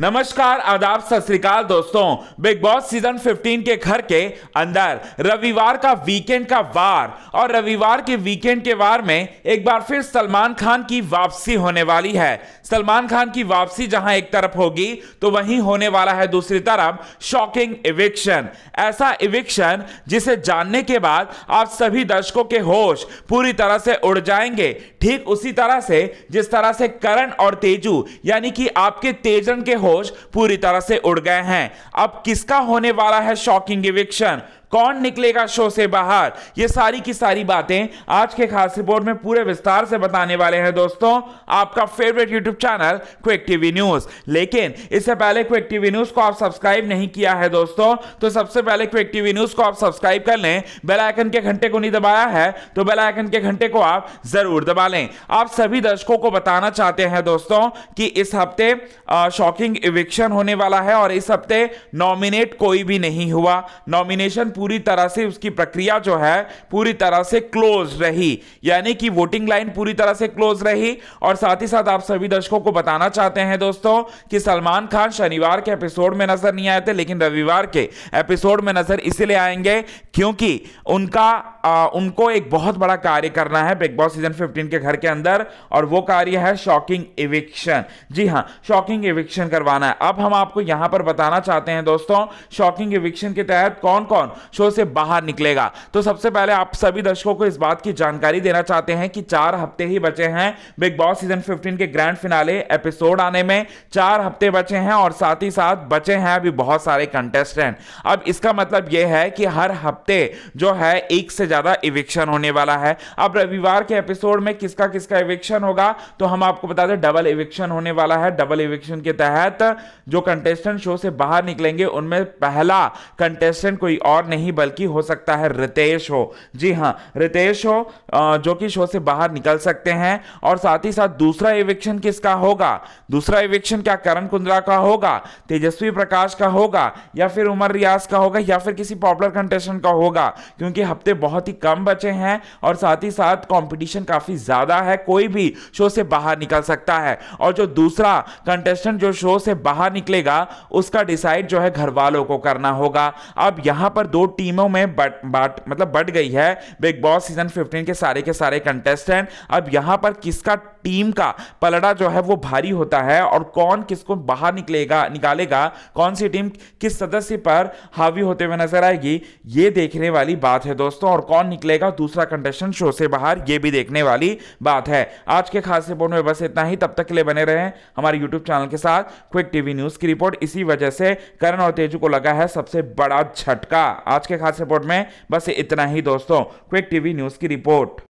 नमस्कार आदाब सत दोस्तों बिग बॉस सीजन 15 के घर के अंदर रविवार का वीकेंड का वार और रविवार के वीकेंड के वार में एक बार फिर सलमान खान की वापसी होने वाली है सलमान खान की वापसी जहां एक तरफ होगी तो वहीं होने वाला है दूसरी तरफ शॉकिंग इविक्शन ऐसा इविक्शन जिसे जानने के बाद आप सभी दर्शकों के होश पूरी तरह से उड़ जाएंगे ठीक उसी तरह से जिस तरह से करण और तेजू यानी कि आपके तेजन के होश पूरी तरह से उड़ गए हैं अब किसका होने वाला है शॉकिंग इविक्शन कौन निकलेगा शो से बाहर ये सारी की सारी बातें आज के खास रिपोर्ट में पूरे विस्तार से बताने वाले हैं दोस्तों आपका favourite YouTube channel quick TV news लेकिन इससे पहले क्विक टीवी न्यूज को आप सब्सक्राइब नहीं किया है दोस्तों तो सबसे पहले क्विक टीवी न्यूज को आप सब्सक्राइब कर लें बेलाइकन के घंटे को नहीं दबाया है तो बेलाइकन के घंटे को आप जरूर दबा लें आप सभी दर्शकों को बताना चाहते हैं दोस्तों कि इस हफ्ते शॉकिंग इविक्शन होने वाला है और इस हफ्ते नॉमिनेट कोई भी नहीं हुआ नॉमिनेशन पूरी तरह से उसकी प्रक्रिया जो है पूरी तरह से क्लोज रही यानी कि वोटिंग लाइन पूरी तरह से क्लोज रही और साथ ही साथ आप सभी दर्शकों को बताना चाहते हैं दोस्तों कि सलमान खान शनिवार के एपिसोड में नजर नहीं आए थे लेकिन रविवार के एपिसोड में नजर इसलिए आएंगे क्योंकि उनका उनको एक बहुत बड़ा कार्य करना है बिग बॉस सीजन 15 के घर के अंदर और वो कार्य है शॉकिंग इविक्शन जी हाँ शॉकिंग इविक्शन करवाना है अब हम आपको यहां पर बताना चाहते हैं दोस्तों शॉकिंग इविक्शन के तहत कौन कौन शो से बाहर निकलेगा तो सबसे पहले आप सभी दर्शकों को इस बात की जानकारी देना चाहते हैं कि चार हफ्ते ही बचे हैं बिग बॉस सीजन फिफ्टीन के ग्रैंड फिनाले एपिसोड आने में चार हफ्ते बचे हैं और साथ ही साथ बचे हैं अभी बहुत सारे कंटेस्टेंट अब इसका मतलब यह है कि हर हफ्ते जो है एक से ज्यादा इविक्शन होने वाला है अब रविवार के एपिसोड में किसका किसका इविक्शन होगा तो हम आपको बता दें डबल इविक्शन होने वाला है डबल इविक्शन के तहत जो कंटेस्टेंट शो से बाहर निकलेंगे उनमें पहला कंटेस्टेंट कोई और नहीं बल्कि हो सकता है रितेश हो जी हाँ रितेश हो जो कि शो से बाहर निकल सकते हैं और साथ ही साथ दूसरा इविक्शन किसका होगा दूसरा इविक्शन क्या करण कुंद्रा का होगा तेजस्वी प्रकाश का होगा या फिर उमर रियाज का होगा या फिर किसी पॉपुलर कंटेस्टेंट का होगा क्योंकि हफ्ते बहुत बहुत ही कम बचे हैं और साथ ही साथ कंपटीशन काफ़ी ज़्यादा है कोई भी शो से बाहर निकल सकता है और जो दूसरा कंटेस्टेंट जो शो से बाहर निकलेगा उसका डिसाइड जो है घर वालों को करना होगा अब यहां पर दो टीमों में बट बट मतलब बट गई है बिग बॉस सीजन 15 के सारे के सारे कंटेस्टेंट अब यहां पर किसका टीम का पलड़ा जो है वो भारी होता है और कौन किसको बाहर निकलेगा निकालेगा कौन सी टीम किस सदस्य पर हावी होते हुए नजर आएगी ये देखने वाली बात है दोस्तों और कौन निकलेगा दूसरा कंटेस्टेंट शो से बाहर ये भी देखने वाली बात है आज के खास रिपोर्ट में बस इतना ही तब तक के लिए बने रहे हमारे यूट्यूब चैनल के साथ क्विक टीवी न्यूज की रिपोर्ट इसी वजह से करण और तेजू को लगा है सबसे बड़ा झटका आज के खास रिपोर्ट में बस इतना ही दोस्तों क्विक टीवी न्यूज की रिपोर्ट